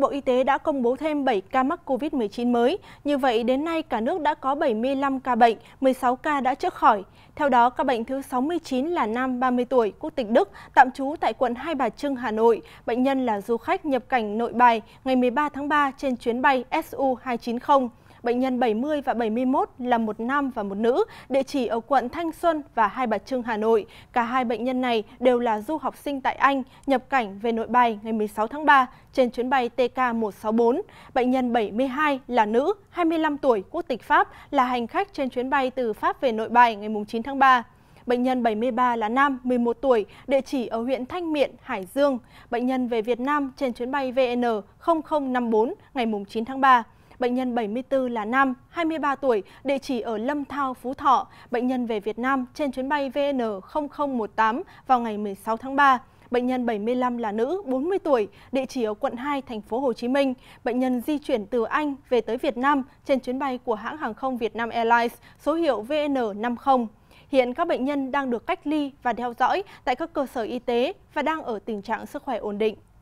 Bộ Y tế đã công bố thêm 7 ca mắc COVID-19 mới. Như vậy, đến nay cả nước đã có 75 ca bệnh, 16 ca đã chữa khỏi. Theo đó, ca bệnh thứ 69 là nam 30 tuổi, quốc tịch Đức, tạm trú tại quận Hai Bà Trưng, Hà Nội. Bệnh nhân là du khách nhập cảnh nội bài ngày 13 tháng 3 trên chuyến bay SU290 bệnh nhân 70 và 71 là một nam và một nữ, địa chỉ ở quận Thanh Xuân và Hai Bà Trưng, Hà Nội. Cả hai bệnh nhân này đều là du học sinh tại Anh, nhập cảnh về nội bài ngày 16 tháng 3 trên chuyến bay TK164. Bệnh nhân 72 là nữ, 25 tuổi, quốc tịch Pháp, là hành khách trên chuyến bay từ Pháp về nội bài ngày 9 tháng 3. Bệnh nhân 73 là nam, 11 tuổi, địa chỉ ở huyện Thanh Miện, Hải Dương. Bệnh nhân về Việt Nam trên chuyến bay VN 0054 ngày 9 tháng 3 bệnh nhân 74 là nam, 23 tuổi, địa chỉ ở Lâm Thao, Phú Thọ, bệnh nhân về Việt Nam trên chuyến bay VN0018 vào ngày 16 tháng 3. Bệnh nhân 75 là nữ, 40 tuổi, địa chỉ ở quận 2, thành phố Hồ Chí Minh. Bệnh nhân di chuyển từ Anh về tới Việt Nam trên chuyến bay của hãng hàng không Việt Nam Airlines, số hiệu VN50. Hiện các bệnh nhân đang được cách ly và theo dõi tại các cơ sở y tế và đang ở tình trạng sức khỏe ổn định.